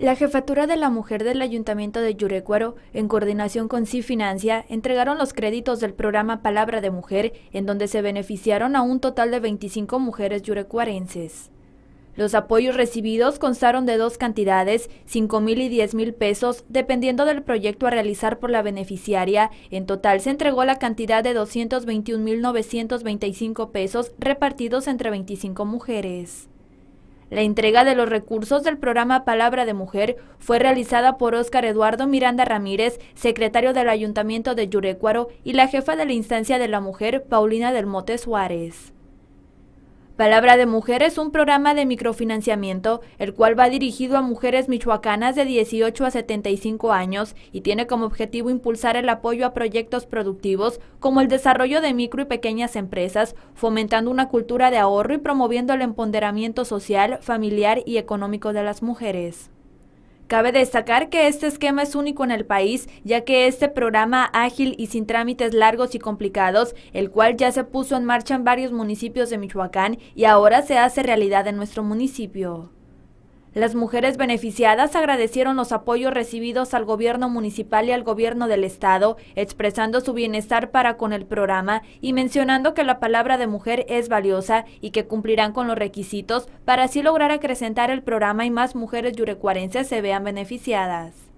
La Jefatura de la Mujer del Ayuntamiento de Yurecuaro, en coordinación con Sí Financia, entregaron los créditos del programa Palabra de Mujer, en donde se beneficiaron a un total de 25 mujeres yurecuarenses. Los apoyos recibidos constaron de dos cantidades, 5 mil y 10 mil pesos, dependiendo del proyecto a realizar por la beneficiaria. En total se entregó la cantidad de 221.925 mil pesos repartidos entre 25 mujeres. La entrega de los recursos del programa Palabra de Mujer fue realizada por Óscar Eduardo Miranda Ramírez, secretario del Ayuntamiento de Yurecuaro, y la jefa de la Instancia de la Mujer, Paulina del Mote Suárez. Palabra de Mujer es un programa de microfinanciamiento, el cual va dirigido a mujeres michoacanas de 18 a 75 años y tiene como objetivo impulsar el apoyo a proyectos productivos como el desarrollo de micro y pequeñas empresas, fomentando una cultura de ahorro y promoviendo el empoderamiento social, familiar y económico de las mujeres. Cabe destacar que este esquema es único en el país, ya que este programa ágil y sin trámites largos y complicados, el cual ya se puso en marcha en varios municipios de Michoacán y ahora se hace realidad en nuestro municipio. Las mujeres beneficiadas agradecieron los apoyos recibidos al gobierno municipal y al gobierno del estado, expresando su bienestar para con el programa y mencionando que la palabra de mujer es valiosa y que cumplirán con los requisitos para así lograr acrecentar el programa y más mujeres yurecuarenses se vean beneficiadas.